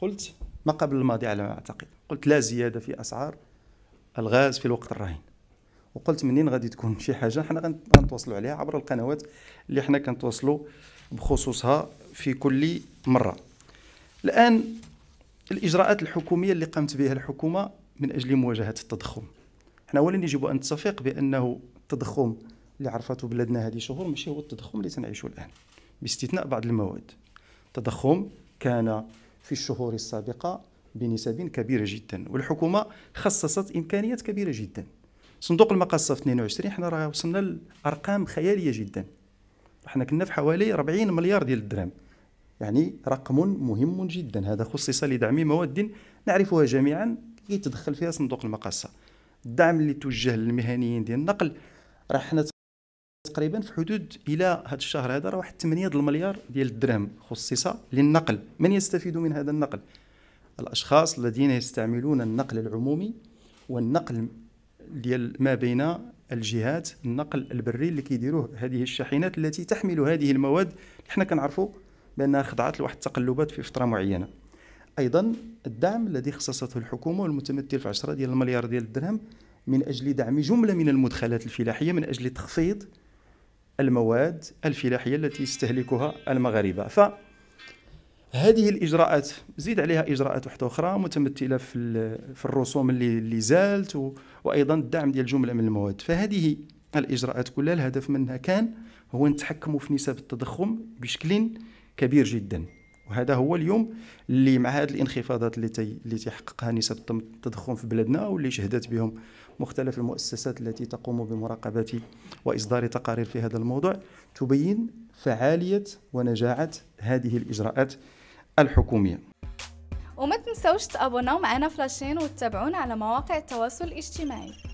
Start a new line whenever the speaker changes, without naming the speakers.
قلت ما قبل الماضي على ما أعتقد قلت لا زيادة في أسعار الغاز في الوقت الراهن وقلت منين غادي تكون شي حاجه حنا غنتواصلوا عليها عبر القنوات اللي حنا كنتواصلوا بخصوصها في كل مره الان الاجراءات الحكوميه اللي قامت بها الحكومه من اجل مواجهه التضخم حنا اولا يجب ان نتفق بانه التضخم اللي عرفته بلادنا هذه شهور ماشي هو التضخم اللي تنعيشه الان باستثناء بعض المواد التضخم كان في الشهور السابقة بنسب كبيرة جدا والحكومة خصصت إمكانيات كبيرة جدا صندوق المقاصة في 22 حنا راه وصلنا لأرقام خيالية جدا حنا كنا في حوالي 40 مليار ديال الدرهم يعني رقم مهم جدا هذا خصص لدعم مواد نعرفها جميعا يتدخل فيها صندوق المقاصة الدعم اللي توجه للمهنيين ديال النقل راح حنا تقريبا في حدود الى هذا الشهر هذا راه واحد 8 المليار ديال الدرهم خصص للنقل من يستفيد من هذا النقل الاشخاص الذين يستعملون النقل العمومي والنقل ديال ما بين الجهات النقل البري اللي كيديروه هذه الشاحنات التي تحمل هذه المواد اللي حنا كنعرفوا بانها خضعت لواحد التقلبات في فتره معينه ايضا الدعم الذي خصصته الحكومه والمتمثل في 10 ديال المليار ديال الدرهم من اجل دعم جمله من المدخلات الفلاحيه من اجل تخفيض المواد الفلاحية التي يستهلكها المغاربة ف هذه الاجراءات زيد عليها اجراءات واحده اخرى متمثله في في الرسوم اللي اللي زالت وايضا الدعم ديال جمله من المواد فهذه الاجراءات كلها الهدف منها كان هو نتحكموا في نسب التضخم بشكل كبير جدا وهذا هو اليوم اللي مع هذه الانخفاضات اللي اللي تيحققها نسب التضخم في بلادنا واللي شهدت بهم مختلف المؤسسات التي تقوم بمراقبه واصدار تقارير في هذا الموضوع تبين فعاليه ونجاعه هذه الاجراءات الحكوميه وما تنسوش تابوناو معنا فلاشين وتتابعونا على مواقع التواصل الاجتماعي